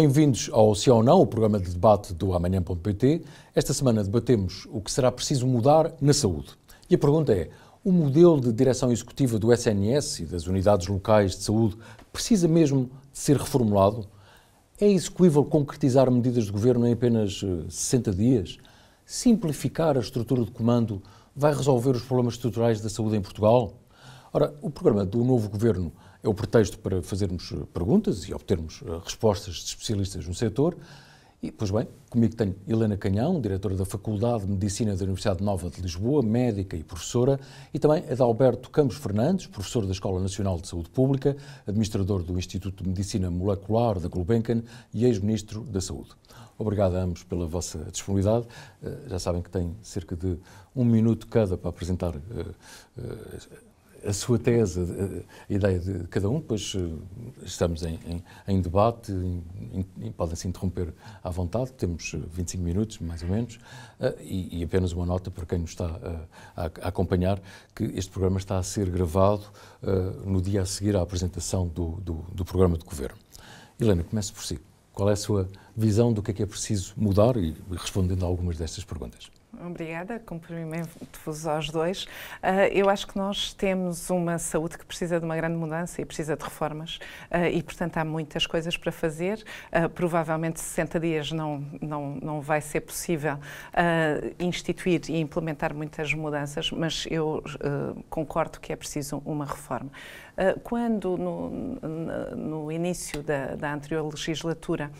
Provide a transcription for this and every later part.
Bem-vindos ao Se ou Não, o programa de debate do Amanhã.pt. Esta semana debatemos o que será preciso mudar na saúde. E a pergunta é: o modelo de direção executiva do SNS e das unidades locais de saúde precisa mesmo de ser reformulado? É execuível concretizar medidas de governo em apenas 60 eh, dias? Simplificar a estrutura de comando vai resolver os problemas estruturais da saúde em Portugal? Ora, o programa do novo governo é o pretexto para fazermos eh, perguntas e obtermos eh, respostas de especialistas no setor. E, pois bem, comigo tenho Helena Canhão, diretora da Faculdade de Medicina da Universidade Nova de Lisboa, médica e professora, e também Adalberto Campos Fernandes, professor da Escola Nacional de Saúde Pública, administrador do Instituto de Medicina Molecular da Gulbenkian e ex-ministro da Saúde. Obrigado a ambos pela vossa disponibilidade. Eh, já sabem que têm cerca de um minuto cada para apresentar a sua tese, a ideia de cada um, pois eh, estamos em, em, em debate, podem-se interromper à vontade, temos 25 eh, minutos, mais ou menos, eh, e, e apenas uma nota para quem nos está a, a, acompanhar, que este programa está a ser gravado no dia a seguir à apresentação do, do, do programa de governo. Helena, comece por si. Qual é a sua visão do que é que é preciso mudar e respondendo a algumas destas perguntas? Obrigada, cumprimento-vos aos dois. Uh, eu acho que nós temos uma saúde que precisa de uma grande mudança e precisa de reformas uh, e, portanto, há muitas coisas para fazer. Uh, provavelmente 60 dias não, não, não vai ser possível instituir e implementar muitas mudanças, mas eu concordo que é preciso uma reforma. quando, no, no início da, da anterior legislatura,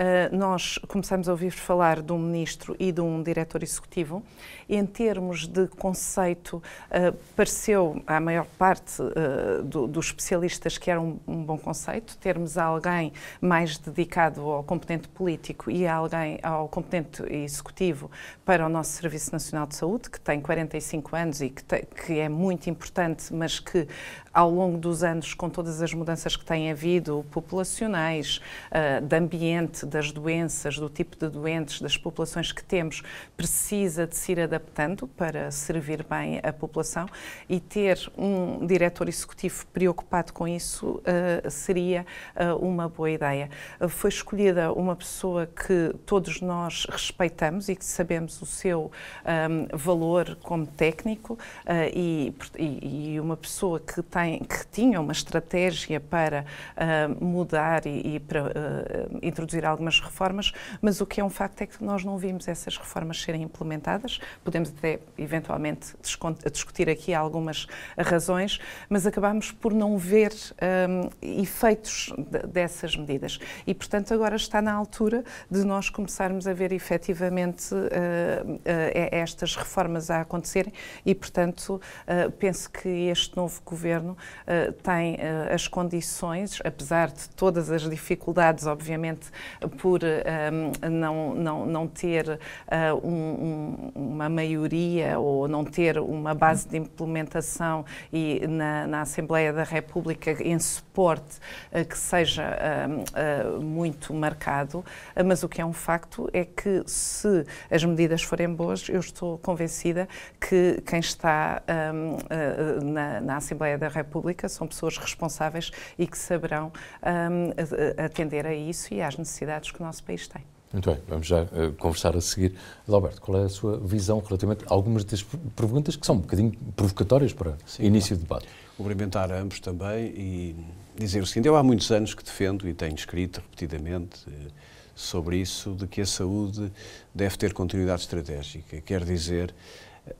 ah, nós começamos a ouvir falar de um ministro e de um diretor executivo. Em termos de conceito, uh, pareceu à maior parte uh, do, dos especialistas que era um, um, bom conceito termos alguém mais dedicado ao componente político e alguém ao componente executivo para o nosso Serviço Nacional de Saúde, que tem 45 anos e que, te, que é muito importante, mas que ao longo dos anos, com todas as mudanças que têm havido, populacionais, uh, de ambiente, das doenças, do tipo de doentes, das populações que temos, precisa de se ir adaptando para servir bem a população e ter um diretor executivo preocupado com isso uh, seria uh, uma boa ideia. Uh, foi escolhida uma pessoa que todos nós respeitamos e que sabemos o seu um, ehm, valor como técnico eh, e, e, e, uma pessoa que, tem, que tinha uma estratégia para mudar e, e para introduzir algo algumas reformas, mas o que é um facto é que nós não vimos essas reformas serem implementadas. Podemos até, eventualmente, discutir aqui algumas razões, mas acabamos por não ver um, efeitos dessas medidas. E, portanto, agora está na altura de nós começarmos a ver efetivamente uh, uh, estas reformas a acontecerem e, portanto, uh, penso que este novo governo tem as condições, apesar de todas as dificuldades, obviamente, por um, ehm, não, não, não ter uh, um, uma maioria ou não ter uma base de implementação e na, na Assembleia da República em suporte uh, que seja uh, muito marcado, mas o que é um facto é que se as medidas forem boas, eu estou convencida que quem está um, ehm, na, na, Assembleia da República são pessoas responsáveis e que saberão atender a isso e às necessidades dificuldades que o nosso país tem. Muito bem, vamos já uh, conversar a seguir. Alberto, qual é a sua visão relativamente a algumas das perguntas que são um bocadinho provocatórias para Sim, início claro. debate? Cumprimentar a ambos também e dizer o seguinte: eu há muitos anos que defendo e tenho escrito repetidamente eh, sobre isso, de que a saúde deve ter continuidade estratégica. Quer dizer,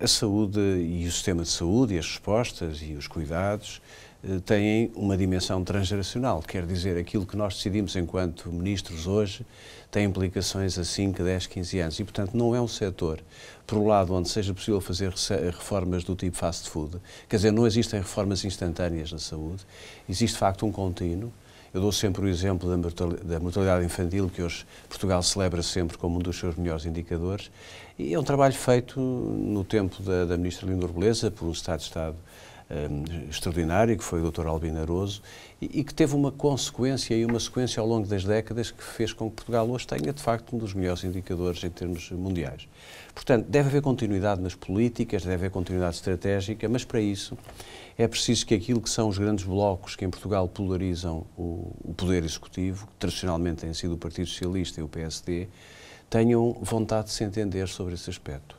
a saúde e o sistema de saúde e as respostas e os cuidados eh, têm uma dimensão transgeracional, quer dizer, aquilo que nós decidimos enquanto ministros hoje tem implicações a 5, 10, 15 anos e, portanto, não é um setor, por um lado, onde seja possível fazer reformas do tipo fast food, quer dizer, não existem reformas instantâneas na saúde, existe, de facto, um contínuo, eu dou sempre o exemplo da mortalidade infantil, que hoje Portugal celebra sempre como um dos seus melhores indicadores, e é um trabalho feito no tempo da, da Ministra Lindor Beleza, por um Estado de Estado eh, extraordinário, que foi o Dr. Albino Aroso, e, e, que teve uma consequência e uma sequência ao longo das décadas que fez com que Portugal hoje tenha, de facto, um dos melhores indicadores em termos mundiais. Portanto, deve haver continuidade nas políticas, deve haver continuidade estratégica, mas para isso é preciso que aquilo que são os grandes blocos que em Portugal polarizam o, o poder executivo, que tradicionalmente têm sido o Partido Socialista e o PSD, tenham vontade de se entender sobre esse aspecto.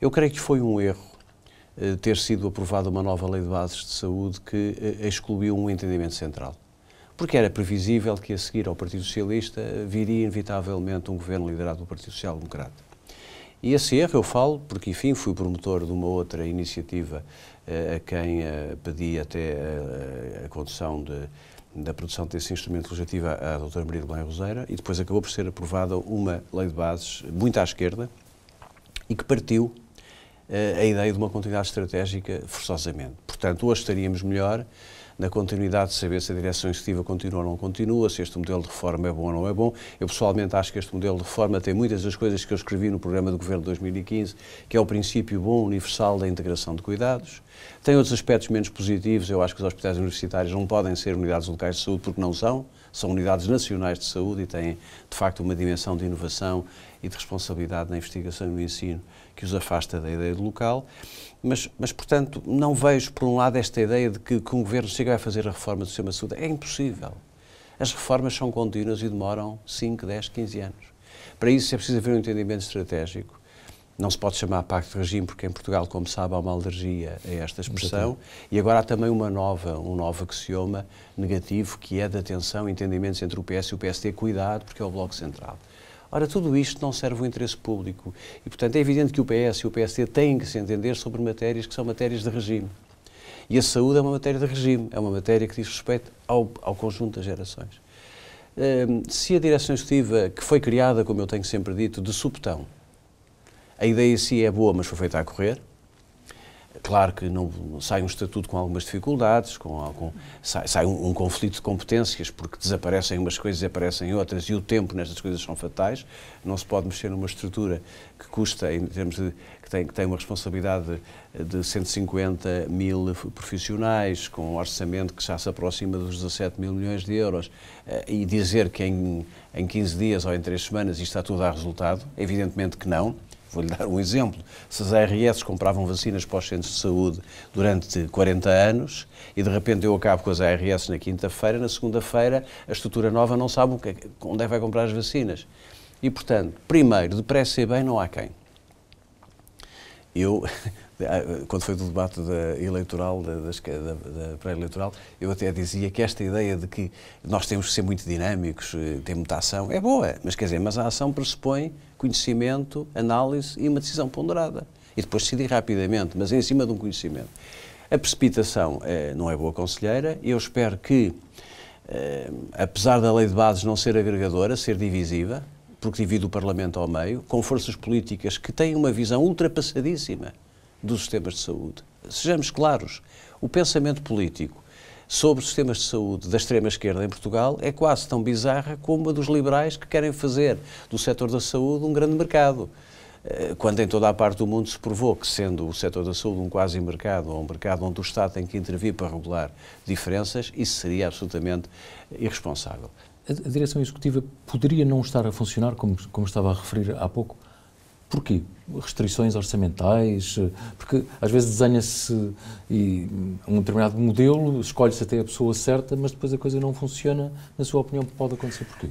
Eu creio que foi um erro eh, ter sido aprovada uma nova lei de bases de saúde que eh, excluiu um entendimento central. Porque era previsível que a seguir ao Partido Socialista eh, viria inevitavelmente um governo liderado pelo Partido Social Democrata. E esse erro eu falo porque, enfim, fui promotor de uma outra iniciativa a quem pedi até a, condução de, da produção desse instrumento legislativo à doutora Maria do Belém Roseira e depois acabou por ser aprovada uma lei de bases muito à esquerda e que partiu eh, a ideia de uma continuidade estratégica forçosamente. Portanto, hoje estaríamos melhor na continuidade de saber se a direção executiva continua ou não continua, se este modelo de reforma é bom ou não é bom. Eu pessoalmente acho que este modelo de reforma tem muitas das coisas que eu escrevi no programa do governo de 2015, que é o princípio bom universal da integração de cuidados. Tem outros aspectos menos positivos. Eu acho que os hospitais universitários não podem ser unidades locais de saúde porque não são. São unidades nacionais de saúde e têm, de facto, uma dimensão de inovação e de responsabilidade na investigação e no ensino que os afasta da ideia de local. Mas, mas, portanto, não vejo, por um lado, esta ideia de que, que um governo chega a fazer a reforma do sistema de saúde. É impossível. As reformas são contínuas e demoram 5, 10, 15 anos. Para isso é preciso haver um entendimento estratégico. Não se pode chamar Pacto de Regime, porque em Portugal, como sabe, há uma alergia a esta expressão. Exatamente. E agora há também uma nova, um novo axioma negativo, que é de atenção. entendimentos entre o PS e o PSD. Cuidado, porque é o Bloco Central. Ora, tudo isto não serve o interesse público. E, portanto, é evidente que o PS e o PSD têm que se entender sobre matérias que são matérias de regime. E a saúde é uma matéria de regime, é uma matéria que diz respeito ao, ao conjunto das gerações. Hum, se a direção executiva, que foi criada, como eu tenho sempre dito, de subtão, a ideia em si é boa, mas foi feita a correr, Claro que não, sai um estatuto com algumas dificuldades, com, sai, sai um, um, conflito de competências, porque desaparecem umas coisas e aparecem outras, e o tempo nestas coisas são fatais. Não se pode mexer numa estrutura que custa, em termos de, que, tem, que tem uma responsabilidade de 150 mil profissionais, com um orçamento que já se aproxima dos 17 mil milhões de euros, eh, e dizer que em, em 15 dias ou em 3 semanas isto está tudo a resultado, evidentemente que não. Vou-lhe dar um exemplo. Se as ARS compravam vacinas para os centros de saúde durante 40 anos e de repente eu acabo com as ARS na quinta-feira, na segunda-feira a estrutura nova não sabe é onde é que vai comprar as vacinas. E, portanto, primeiro, depressa e bem não há quem. Eu ah, quando foi do debate da eleitoral, da, da, da pré-eleitoral, eu até dizia que esta ideia de que nós temos que ser muito dinâmicos, eh, ter muita ação, é boa, mas quer dizer, mas a ação pressupõe conhecimento, análise e uma decisão ponderada. E depois decidir rapidamente, mas é em cima de um conhecimento. A precipitação eh, não é boa conselheira, eu espero que, eh, apesar da lei de bases não ser agregadora, ser divisiva, porque divide o Parlamento ao meio, com forças políticas que têm uma visão ultrapassadíssima dos sistemas de saúde. Sejamos claros, o pensamento político sobre os sistemas de saúde da extrema-esquerda em Portugal é quase tão bizarra como a dos liberais que querem fazer do setor da saúde um grande mercado. Eh, quando em toda a parte do mundo se provou que, sendo o setor da saúde um quase-mercado, ou um mercado onde o Estado tem que intervir para regular diferenças, isso seria absolutamente irresponsável. A direção executiva poderia não estar a funcionar, como, como estava a referir há pouco. Porquê? restrições orçamentais, eh, porque às vezes desenha-se hum, um determinado modelo, escolhe-se até a pessoa certa, mas depois a coisa não funciona. Na sua opinião, pode acontecer porquê?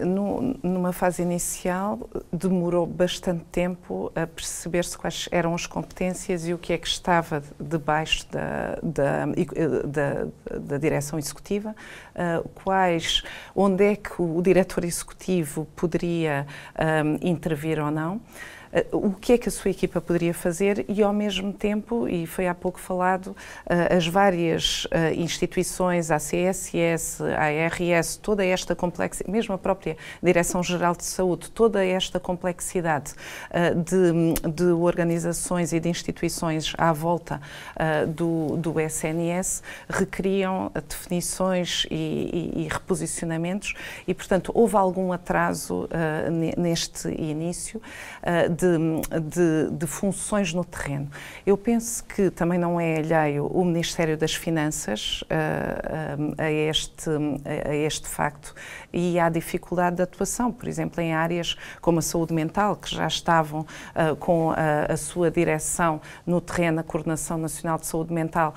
Um, no, numa fase inicial, demorou bastante tempo a perceber-se quais eram as competências e o que é que estava debaixo da, da, eh, da, da direção executiva, uh, quais, onde é que o diretor executivo poderia um, intervir ou não. Eh, o que é que a sua equipa poderia fazer e, ao mesmo tempo, e foi há pouco falado, eh, as várias eh, instituições, a CSS, a ARS, toda esta complexidade, mesmo a própria Direção-Geral de Saúde, toda esta complexidade de, de, organizações e de instituições à volta do, do SNS requeriam definições e, e, e reposicionamentos e, portanto, houve algum atraso neste início de, de, de, funções no terreno. Eu penso que também não é alheio o Ministério das Finanças uh, a, este, a este facto e à dificuldade de atuação, por exemplo, em áreas como a saúde mental, que já estavam uh, com a, a, sua direção no terreno, a Coordenação Nacional de Saúde Mental,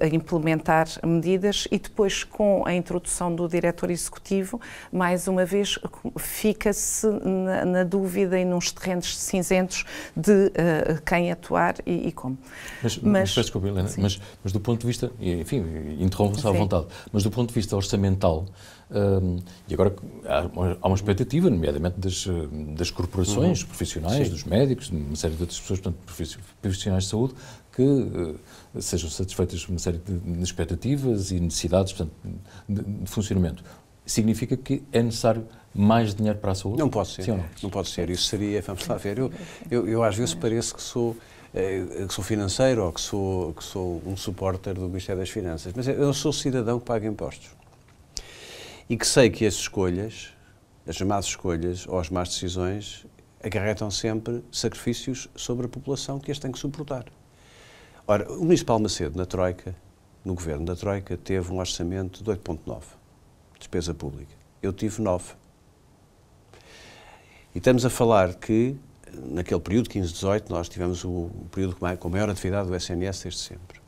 a implementar medidas e depois com a introdução do diretor executivo, mais uma vez fica-se na, na dúvida e nos terrenos de isentos de uh, quem atuar e, e como. Mas, mas, mas, desculpa, Helena, mas, mas, do ponto de vista, enfim, interrompo-se à vontade, mas do ponto de vista orçamental, um, e agora há uma, há uma, expectativa, nomeadamente das, hum, das corporações uhum. profissionais, Sim. dos médicos, de uma série de outras pessoas, portanto, profissionais de saúde, que uh, sejam satisfeitas uma série de expectativas e necessidades portanto, de, de funcionamento. Significa que é necessário mais dinheiro para a saúde? Não pode ser. Sim, não? não? pode ser. Isso seria, vamos lá ver, eu, eu, eu às vezes parece que sou eh, que sou financeiro ou que sou, que sou um supporter do Ministério das Finanças, mas eu sou cidadão que paga impostos. E que sei que as escolhas, as más escolhas ou as más decisões, acarretam sempre sacrifícios sobre a população que as tem que suportar. Ora, o Ministro Palmacedo, na Troika, no governo da Troika, teve um orçamento de 8,9, despesa pública. Eu tive 9. E estamos a falar que, naquele período, 15, 18, nós tivemos o período com maior atividade do SNS desde sempre.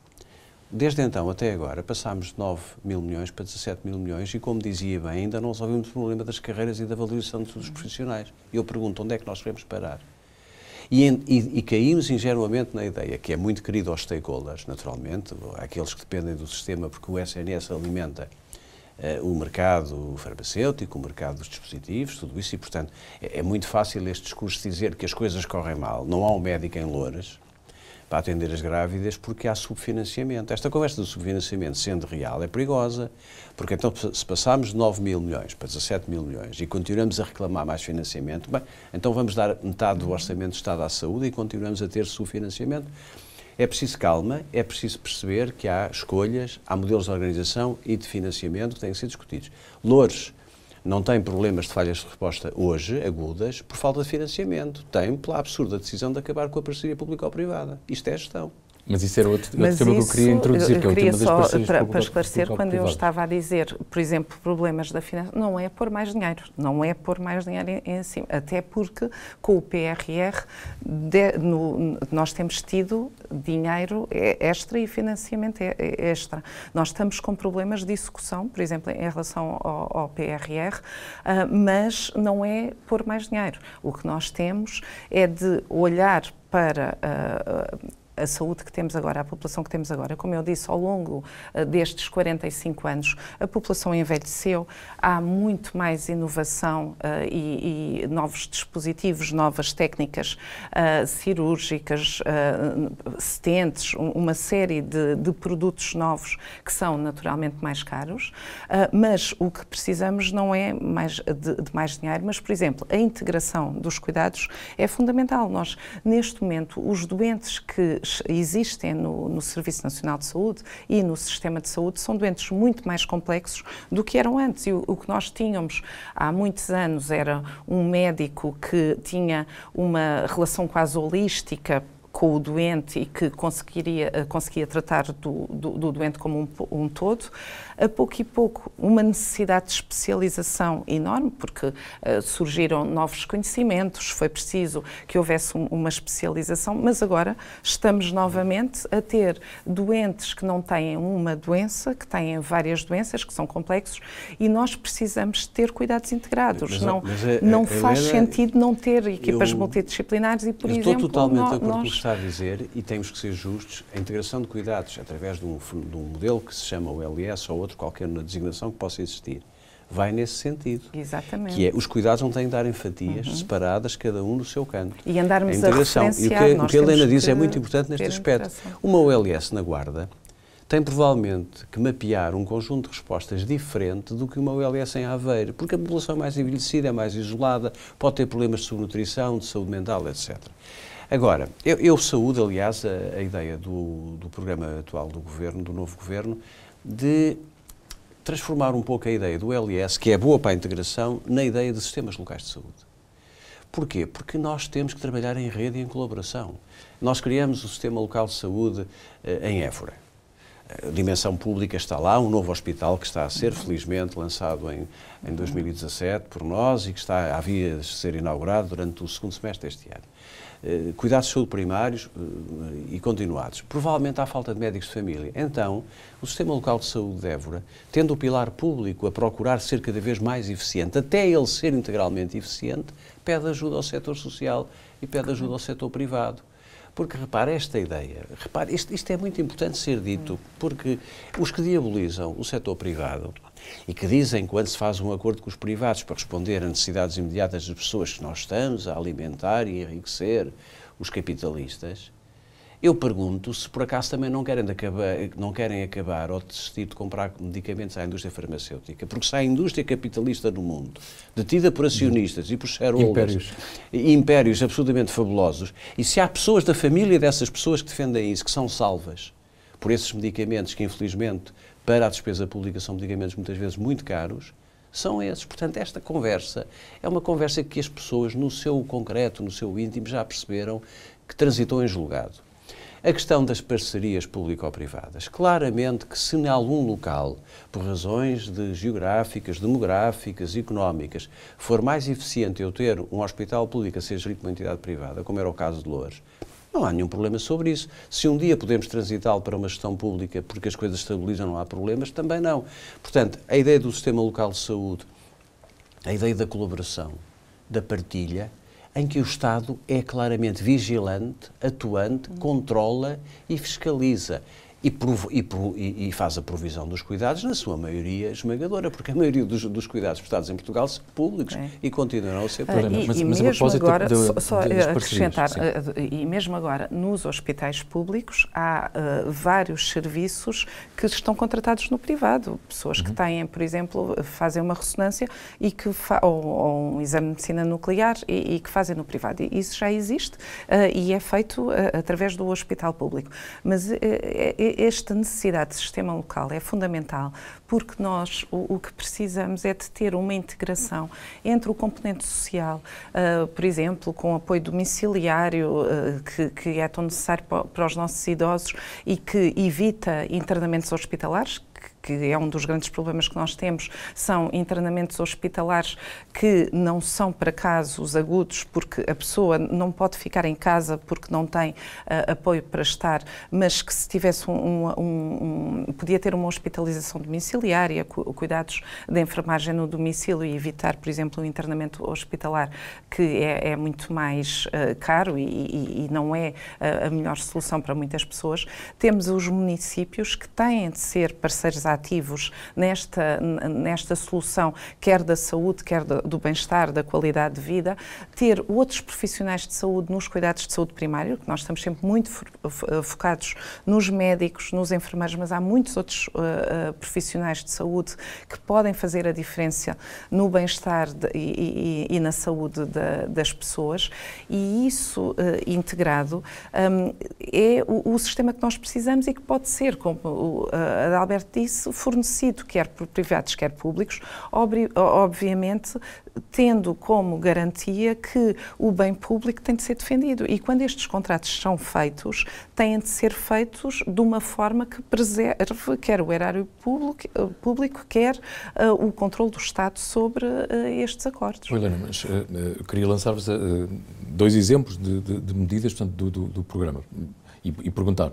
Desde então até agora, passámos de 9 mil milhões para 17 mil milhões e, como dizia bem, ainda não resolvemos o problema das carreiras e da valorização dos profissionais. E eu pergunto, onde é que nós queremos parar? E, e, e, caímos ingenuamente na ideia, que é muito querido aos stakeholders, naturalmente, àqueles que dependem do sistema, porque o SNS alimenta eh, o mercado farmacêutico, o mercado dos dispositivos, tudo isso, e portanto é, é, muito fácil este discurso dizer que as coisas correm mal, não há um médico em Louras para atender as grávidas porque há subfinanciamento. Esta conversa do subfinanciamento, sendo real, é perigosa, porque então se passarmos de 9 mil milhões para 17 mil milhões e continuamos a reclamar mais financiamento, bem, então vamos dar metade do orçamento do Estado à saúde e continuamos a ter subfinanciamento. É preciso calma, é preciso perceber que há escolhas, há modelos de organização e de financiamento que têm que ser discutidos. Loures não tem problemas de falhas de resposta hoje, agudas, por falta de financiamento. Tem pela absurda decisão de acabar com a parceria público-privada. Isto é gestão. Mas isso era outro, tema isso, que eu queria introduzir, eu, que é o tema das para, para esclarecer, quando eu estava a dizer, por exemplo, problemas da finança, não é pôr mais dinheiro, não é pôr mais dinheiro em, em cima, até porque com o PRR de, no, nós temos tido dinheiro extra e financiamento extra. Nós estamos com problemas de execução, por exemplo, em relação ao, ao PRR, uh, ah, mas não é pôr mais dinheiro. O que nós temos é de olhar para uh, a saúde que temos agora, a população que temos agora. Como eu disse, ao longo eh, destes 45 anos, a população envelheceu, há muito mais inovação uh, e, e, novos dispositivos, novas técnicas uh, cirúrgicas, uh, setentes, um, uma série de, de, produtos novos que são naturalmente mais caros, mas o que precisamos não é mais de, de mais dinheiro, mas, por exemplo, a integração dos cuidados é fundamental. Nós, neste momento, os doentes que existem no, no, Serviço Nacional de Saúde e no Sistema de Saúde são doentes muito mais complexos do que eram antes. E o, o que nós tínhamos há muitos anos era um médico que tinha uma relação quase holística com o doente e que conseguiria, eh, conseguia tratar do, do, do doente como um, um, todo. A pouco e pouco, uma necessidade de especialização enorme, porque uh, surgiram novos conhecimentos, foi preciso que houvesse um, uma especialização, mas agora estamos novamente a ter doentes que não têm uma doença, que têm várias doenças, que são complexos, e nós precisamos ter cuidados integrados. Mas, é- não mas a, é- não a, faz Helena, sentido não ter equipas eu, multidisciplinares e, por exemplo, no, nós a dizer, e temos que ser justos, a integração de cuidados através de um, de um modelo que se chama OLS ou outro qualquer na designação que possa existir, vai nesse sentido. Exatamente. Que é, os cuidados não têm de dar em fatias uhum. separadas, cada um no seu canto. E andarmos a integração. A e o que, o que a Helena diz é muito importante neste aspecto. Uma OLS na guarda tem provavelmente que mapear um conjunto de respostas diferente do que uma OLS em Aveiro, porque a população é mais envelhecida, é mais isolada, pode ter problemas de subnutrição, de saúde mental, etc. Agora, eu, eu saúdo, aliás, a, a ideia do, do, programa atual do governo, do novo governo, de transformar um pouco a ideia do LS, que é boa para a integração, na ideia de sistemas locais de saúde. Porquê? Porque nós temos que trabalhar em rede e em colaboração. Nós criamos o sistema local de saúde eh, em Évora. A dimensão pública está lá, um novo hospital que está a ser, felizmente, lançado em, em 2017 por nós e que está, havia de ser inaugurado durante o segundo semestre deste ano. Eh, cuidados de saúde primários eh, e continuados. Provavelmente há falta de médicos de família. Então, o Sistema Local de Saúde de Évora, tendo o pilar público a procurar ser cada vez mais eficiente, até ele ser integralmente eficiente, pede ajuda ao setor social e pede ajuda ao setor privado. Porque repare esta ideia, repare, isto, isto é muito importante ser dito, porque os que diabolizam o setor privado e que dizem, quando se faz um acordo com os privados para responder a necessidades imediatas das pessoas que nós estamos a alimentar e enriquecer, os capitalistas, eu pergunto se por acaso também não querem acabar, não querem acabar ou desistir de comprar medicamentos à indústria farmacêutica, porque se há indústria capitalista no mundo, detida por acionistas e por shareholders, impérios. impérios absolutamente fabulosos, e se há pessoas da família dessas pessoas que defendem isso, que são salvas por esses medicamentos que infelizmente para a despesa pública são medicamentos muitas vezes muito caros, são esses. Portanto, esta conversa é uma conversa que as pessoas, no seu concreto, no seu íntimo, já perceberam que transitou em julgado. A questão das parcerias público-privadas. Claramente que se em algum local, por razões de geográficas, demográficas, económicas, for mais eficiente eu ter um hospital público a ser gerido por uma entidade privada, como era o caso de Lourdes não há nenhum problema sobre isso. Se um dia podemos transitá-lo para uma gestão pública porque as coisas estabilizam, não há problemas, também não. Portanto, a ideia do sistema local de saúde, a ideia da colaboração, da partilha, em que o Estado é claramente vigilante, atuante, uhum. controla e fiscaliza e, provo, e, e, faz a provisão dos cuidados, na sua maioria esmagadora, porque a maioria dos, dos cuidados prestados em Portugal são públicos é. e continuarão a ser ah, públicos. Ah, mas, e mas mesmo agora, de, só, só eh, acrescentar, eh, e mesmo agora, nos hospitais públicos há uh, vários serviços que estão contratados no privado. Pessoas uhum. que têm, por exemplo, fazem uma ressonância e que ou, ou, um exame de medicina nuclear e, e, que fazem no privado. E isso já existe uh, e é feito uh, através do hospital público. Mas é esta necessidade de sistema local é fundamental, porque nós o, o que precisamos é de ter uma integração entre o componente social, uh, por exemplo, com apoio domiciliário, uh, que, que, é tão necessário para, para os nossos idosos e que evita internamentos hospitalares, que é um dos grandes problemas que nós temos, são internamentos hospitalares que não são para casos agudos, porque a pessoa não pode ficar em casa porque não tem uh, apoio para estar, mas que se tivesse um, um, um podia ter uma hospitalização domiciliária, cu cuidados de enfermagem no domicílio e evitar, por exemplo, o um internamento hospitalar que é, é muito mais uh, caro e, e, e, não é ah, a melhor solução para muitas pessoas. Temos os municípios que têm de ser parceiros à ativos nesta, nesta solução, quer da saúde, quer do bem-estar, da qualidade de vida, ter outros profissionais de saúde nos cuidados de saúde primário, que nós estamos sempre muito eh, focados nos médicos, nos enfermeiros, mas há muitos outros uh, profissionais de saúde que podem fazer a diferença no bem-estar e, e, e, na saúde da, das pessoas, e isso uh, integrado um, é o, o, sistema que nós precisamos e que pode ser, como o uh, Adalberto disse, fornecido quer por privados, quer públicos, obviamente tendo como garantia que o bem público tem de ser defendido. E quando estes contratos são feitos, têm de ser feitos de uma forma que preserve quer o erário público, público quer uh, o controle do Estado sobre uh, estes acordos. Helena, mas uh, eu queria lançar-vos dois exemplos de, de, de medidas portanto, do, do, do, programa e, e perguntar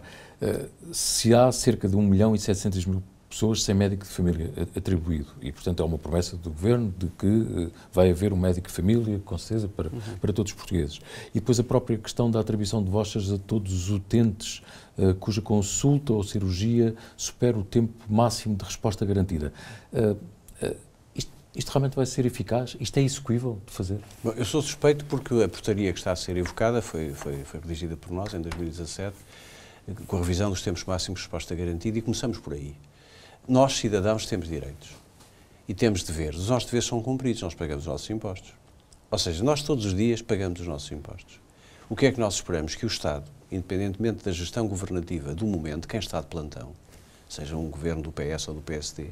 se há cerca de 1 milhão e 700 mil pessoas sem médico de família atribuído. E, portanto, é uma promessa do Governo de que eh, vai haver um médico de família, com certeza, para, uhum. para todos os portugueses. E depois a própria questão da atribuição de vouchers a todos os utentes uh, cuja consulta ou cirurgia supera o tempo máximo de resposta garantida. Uh, isto, isto realmente vai ser eficaz? Isto é execuível de fazer? Bom, eu sou suspeito porque a portaria que está a ser evocada foi, foi, foi redigida por nós em 2017, com a revisão dos tempos máximos de resposta garantida, e começamos por aí. Nós, cidadãos, temos direitos e temos deveres. Os nossos deveres são cumpridos, nós pagamos os nossos impostos. Ou seja, nós todos os dias pagamos os nossos impostos. O que é que nós esperamos? Que o Estado, independentemente da gestão governativa do momento, quem está de plantão, seja um governo do PS ou do PSD,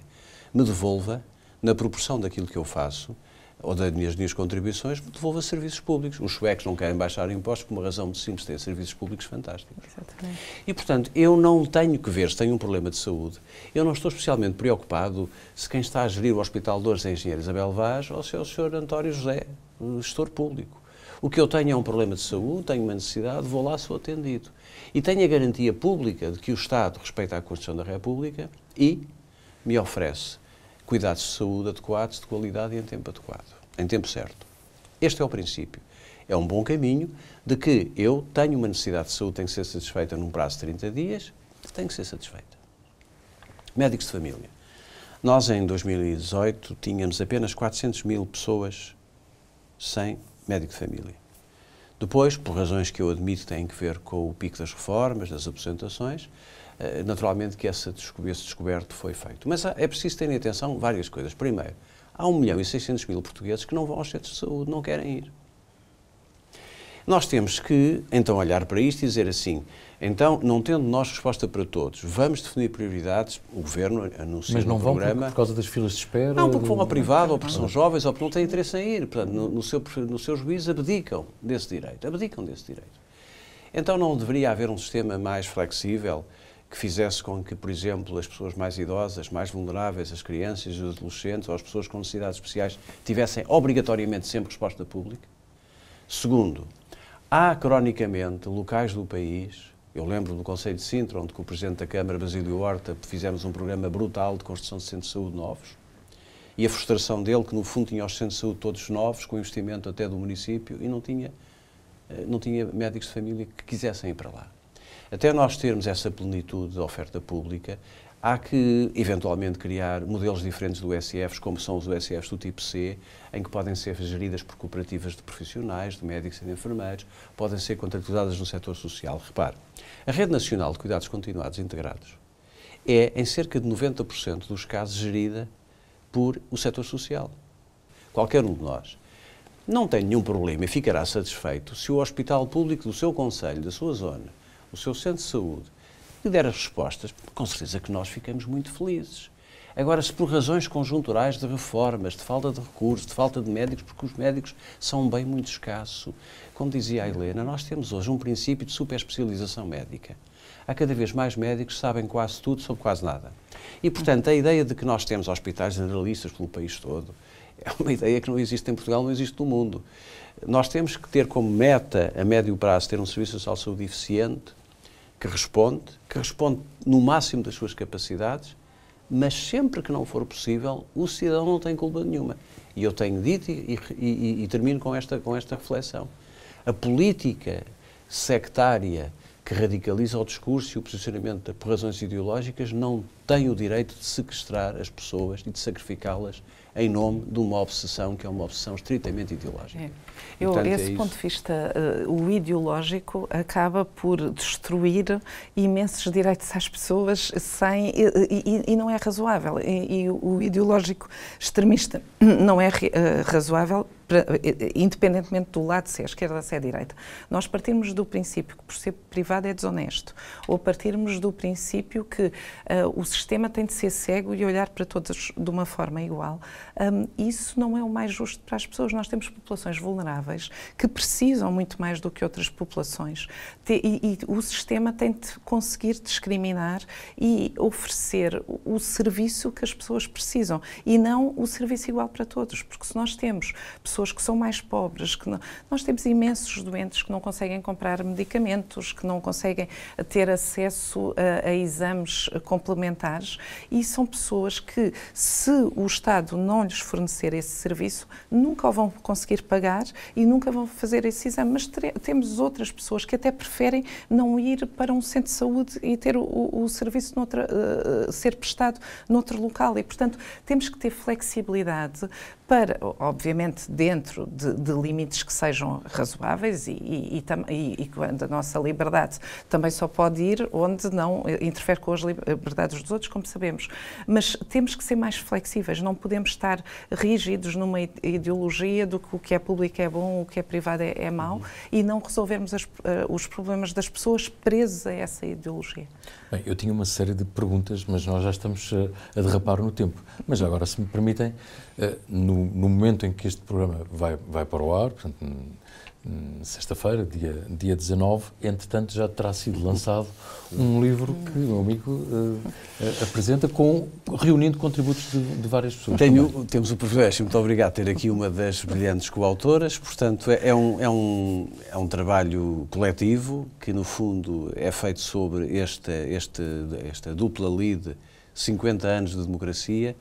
me devolva, na proporção daquilo que eu faço, ou das as minhas contribuições, devolva serviços públicos. Os suecos não querem baixar impostos por uma razão muito simples, têm serviços públicos fantásticos. Exatamente. E, portanto, eu não tenho que ver se tenho um problema de saúde. Eu não estou especialmente preocupado se quem está a gerir o Hospital de Dores é a engenheira Isabel Vaz ou se é o Sr. António José, gestor público. O que eu tenho é um problema de saúde, tenho uma necessidade, vou lá, sou atendido. E tenho a garantia pública de que o Estado respeita a Constituição da República e me oferece cuidados de saúde adequados, de qualidade e em tempo adequado, em tempo certo. Este é o princípio. É um bom caminho de que eu tenho uma necessidade de saúde, tem que ser satisfeita num prazo de 30 dias, tem que ser satisfeita. Médicos de família. Nós, em 2018, tínhamos apenas 400 mil pessoas sem médico de família. Depois, por razões que eu admito têm que ver com o pico das reformas, das aposentações, eh, naturalmente que esse descoberto foi feito. Mas é preciso ter em atenção várias coisas. Primeiro, há 1 milhão e 600 mil portugueses que não vão aos centros de saúde, não querem ir. Nós temos que, então, olhar para isto e dizer assim, então, não tendo nós resposta para todos, vamos definir prioridades, o Governo anuncia Mas não um vão programa, por, por causa das filas de espera? Não, porque vão ao privado, ou porque são jovens, ou porque não têm interesse em ir. Portanto, no, no, seu, no seu juízo abdicam desse direito, abdicam desse direito. Então, não deveria haver um sistema mais flexível que fizesse com que, por exemplo, as pessoas mais idosas, mais vulneráveis, as crianças, os adolescentes ou as pessoas com necessidades especiais tivessem obrigatoriamente sempre resposta pública? Segundo, há cronicamente locais do país, eu lembro do Conselho de Sintra, onde com o Presidente da Câmara, Basílio Horta, fizemos um programa brutal de construção de centros de saúde novos, e a frustração dele, que no fundo tinha os centros de saúde todos novos, com investimento até do município, e não tinha, eh, não tinha médicos de família que quisessem ir para lá. Até nós termos essa plenitude de oferta pública, Há que, eventualmente, criar modelos diferentes do SFs, como são os SFs do tipo C, em que podem ser geridas por cooperativas de profissionais, de médicos e de enfermeiros, podem ser contratualizadas no setor social. Repare, a Rede Nacional de Cuidados Continuados Integrados é, em cerca de 90% dos casos, gerida por o setor social. Qualquer um de nós. Não tem nenhum problema e ficará satisfeito se o hospital público do seu conselho, da sua zona, o seu centro de saúde, e der as respostas, com certeza que nós ficamos muito felizes. Agora, se por razões conjunturais de reformas, de falta de recursos, de falta de médicos, porque os médicos são um bem muito escasso, como dizia a Helena, nós temos hoje um princípio de super especialização médica. Há cada vez mais médicos que sabem quase tudo sobre quase nada. E, portanto, a ideia de que nós temos hospitais generalistas pelo país todo é uma ideia que não existe em Portugal, não existe no mundo. Nós temos que ter como meta, a médio prazo, ter um serviço de saúde eficiente, que responde, que responde no máximo das suas capacidades, mas sempre que não for possível, o cidadão não tem culpa nenhuma. E eu tenho dito e, e, e, e termino com esta, com esta reflexão. A política sectária que radicaliza o discurso e o posicionamento por razões ideológicas não tem o direito de sequestrar as pessoas e de sacrificá-las em nome de uma obsessão que é uma obsessão estritamente ideológica. É. Eu, Portanto, é esse é ponto de vista, uh, o ideológico acaba por destruir imensos direitos às pessoas sem, e, e, e não é razoável. E, e, o ideológico extremista não é uh, razoável eh, independentemente do lado se é esquerda se é direita. Nós partimos do princípio que por ser privado é desonesto, ou partirmos do princípio que uh, o sistema sistema tem de ser cego e olhar para todos de uma forma igual. Um, isso não é o mais justo para as pessoas. Nós temos populações vulneráveis que precisam muito mais do que outras populações e, e o sistema tem de conseguir discriminar e oferecer o serviço que as pessoas precisam e não o serviço igual para todos, porque se nós temos pessoas que são mais pobres, que não, nós temos imensos doentes que não conseguem comprar medicamentos, que não conseguem ter acesso a, a exames complementares e são pessoas que, se o Estado não lhes fornecer esse serviço, nunca o vão conseguir pagar e nunca vão fazer esse exame. Mas temos outras pessoas que até preferem não ir para um centro de saúde e ter o, o, o serviço noutra, uh, ser prestado noutro local. E, portanto, temos que ter flexibilidade para, obviamente, dentro de, de limites que sejam razoáveis e, e, e, e, quando a nossa liberdade também só pode ir onde não eh, interfere com as eh, liberdades dos outros, como sabemos. Mas temos que ser mais flexíveis, não podemos estar rígidos numa ideologia do que o que é público é bom, o que é privado é, é mau uhum. e não resolvermos as, uh, os problemas das pessoas presas a essa ideologia. Bem, eu tinha uma série de perguntas, mas nós já estamos a derrapar no tempo. Mas agora, se me permitem, eh, no, no, momento em que este programa vai, vai para o ar, portanto, sexta-feira, dia, dia 19, entretanto já terá sido lançado um livro que o meu amigo uh, apresenta, com, reunindo contributos de, de várias pessoas. Tenho, temos o privilégio, muito obrigado, de ter aqui uma das brilhantes coautoras, portanto é, é, um, é, um, é um trabalho coletivo que no fundo é feito sobre esta, esta, esta dupla lide 50 anos de democracia,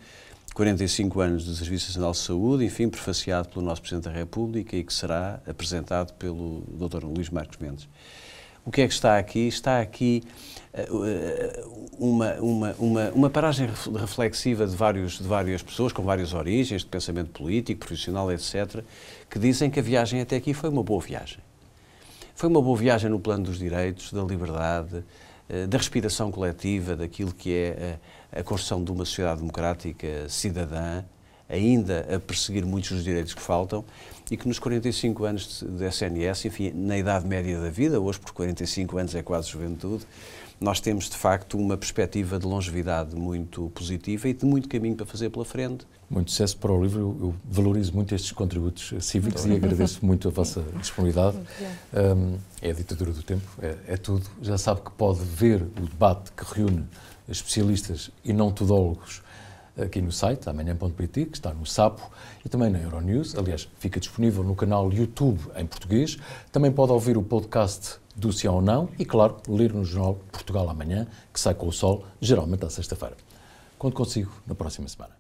45 anos do Serviço Nacional de Saúde, enfim, prefaciado pelo nosso Presidente da República e que será apresentado pelo Dr. Luís Marcos Mendes. O que é que está aqui? Está aqui eh, uma, uma, uma, uma paragem reflexiva de, vários, de várias pessoas, com várias origens, de pensamento político, profissional, etc., que dizem que a viagem até aqui foi uma boa viagem. Foi uma boa viagem no plano dos direitos, da liberdade, eh, da respiração coletiva, daquilo que é a, eh, a construção de uma sociedade democrática cidadã, ainda a perseguir muitos dos direitos que faltam e que nos 45 anos de, de SNS, enfim, na idade média da vida, hoje por 45 anos é quase juventude, nós temos, de facto, uma perspectiva de longevidade muito positiva e de muito caminho para fazer pela frente. Muito sucesso para o livro. Eu valorizo muito estes contributos cívicos e agradeço muito a vossa disponibilidade. Um, é a ditadura do tempo, é, é tudo. Já sabe que pode ver o debate que reúne especialistas e não tudólogos aqui no site, amanhã.pt, que está no Sapo, e também na Euronews. Aliás, fica disponível no canal YouTube em português. Também pode ouvir o podcast do Sim é ou Não e, claro, ler no jornal Portugal Amanhã, que sai com o sol, geralmente à sexta-feira. Conto consigo na próxima semana.